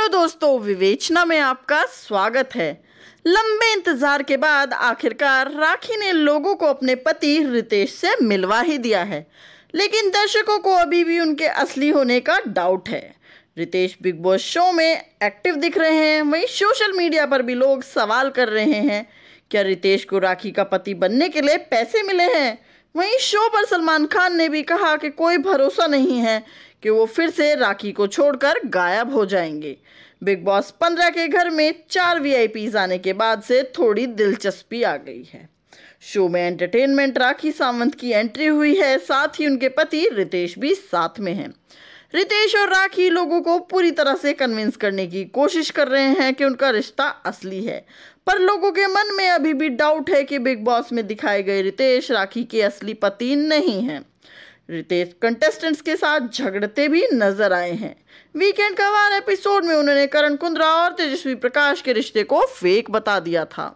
hello दोस्तों विवेचना में आपका स्वागत है लंबे इंतजार के बाद आखिरकार राखी ने लोगों को अपने पति रितेश से मिलवा ही दिया है लेकिन दर्शकों को अभी भी उनके असली होने का डाउट है रितेश बिग बॉस शो में एक्टिव दिख रहे हैं वहीं सोशल मीडिया पर भी लोग सवाल कर रहे हैं क्या रितेश को राखी का पति बनने के लिए पैसे मिले हैं वहीं शो पर सलमान खान ने भी कहा कि कोई भरोसा नहीं है कि वो फिर से राखी को छोड़कर गायब हो जाएंगे बिग बॉस पंद्रह के घर में चार वी आने के बाद से थोड़ी दिलचस्पी आ गई है शो में एंटरटेनमेंट राखी सावंत की एंट्री हुई है साथ ही उनके पति रितेश भी साथ में हैं रितेश और राखी लोगों को पूरी तरह से कन्विंस करने की कोशिश कर रहे हैं कि उनका रिश्ता असली है पर लोगों के मन में अभी भी डाउट है कि बिग बॉस में दिखाए गए रितेश राखी के असली पति नहीं हैं रितेश कंटेस्टेंट्स के साथ झगड़ते भी नजर आए हैं वीकेंड का वार एपिसोड में उन्होंने करण कुंद्रा और तेजस्वी प्रकाश के रिश्ते को फेक बता दिया था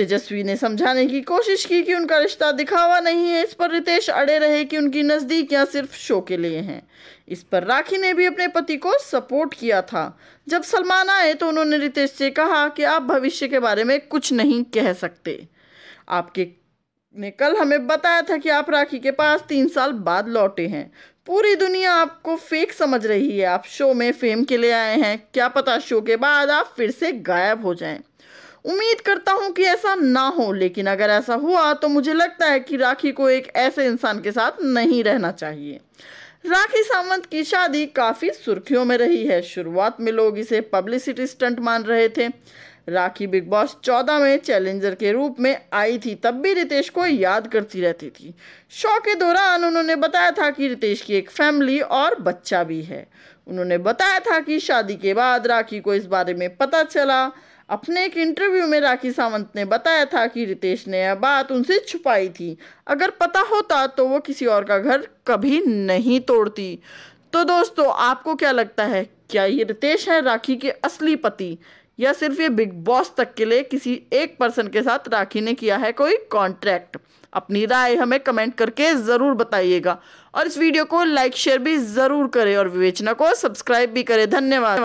तेजस्वी ने समझाने की कोशिश की कि उनका रिश्ता दिखावा नहीं है इस पर रितेश अड़े रहे कि उनकी नज़दीकियाँ सिर्फ शो के लिए हैं इस पर राखी ने भी अपने पति को सपोर्ट किया था जब सलमान आए तो उन्होंने रितेश से कहा कि आप भविष्य के बारे में कुछ नहीं कह सकते आपके ने कल हमें बताया था कि आप राखी के पास तीन साल बाद लौटे हैं पूरी दुनिया आपको फेक समझ रही है आप शो में फेम के लिए आए हैं क्या पता शो के बाद आप फिर से गायब हो जाएं उम्मीद करता हूं कि ऐसा ना हो लेकिन अगर ऐसा हुआ तो मुझे लगता है कि राखी को एक ऐसे इंसान के साथ नहीं रहना चाहिए राखी सावंत की शादी काफ़ी सुर्खियों में रही है शुरुआत में लोग इसे पब्लिसिटी स्टंट मान रहे थे राखी बिग बॉस चौदह में चैलेंजर के रूप में आई थी तब भी रितेश को याद करती रहती थी शो के दौरान उन्होंने बताया था कि रितेश की एक फैमिली और बच्चा भी है उन्होंने बताया था कि शादी के बाद राखी को इस बारे में पता चला अपने एक इंटरव्यू में राखी सावंत ने बताया था कि रितेश ने यह बात उनसे छुपाई थी अगर पता होता तो वो किसी और का घर कभी नहीं तोड़ती तो दोस्तों आपको क्या लगता है क्या ये रितेश है राखी के असली पति या सिर्फ ये बिग बॉस तक के लिए किसी एक पर्सन के साथ राखी ने किया है कोई कॉन्ट्रैक्ट अपनी राय हमें कमेंट करके ज़रूर बताइएगा और इस वीडियो को लाइक शेयर भी ज़रूर करें और विवेचना को सब्सक्राइब भी करें धन्यवाद